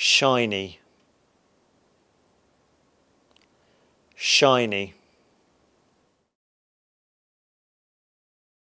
shiny, shiny.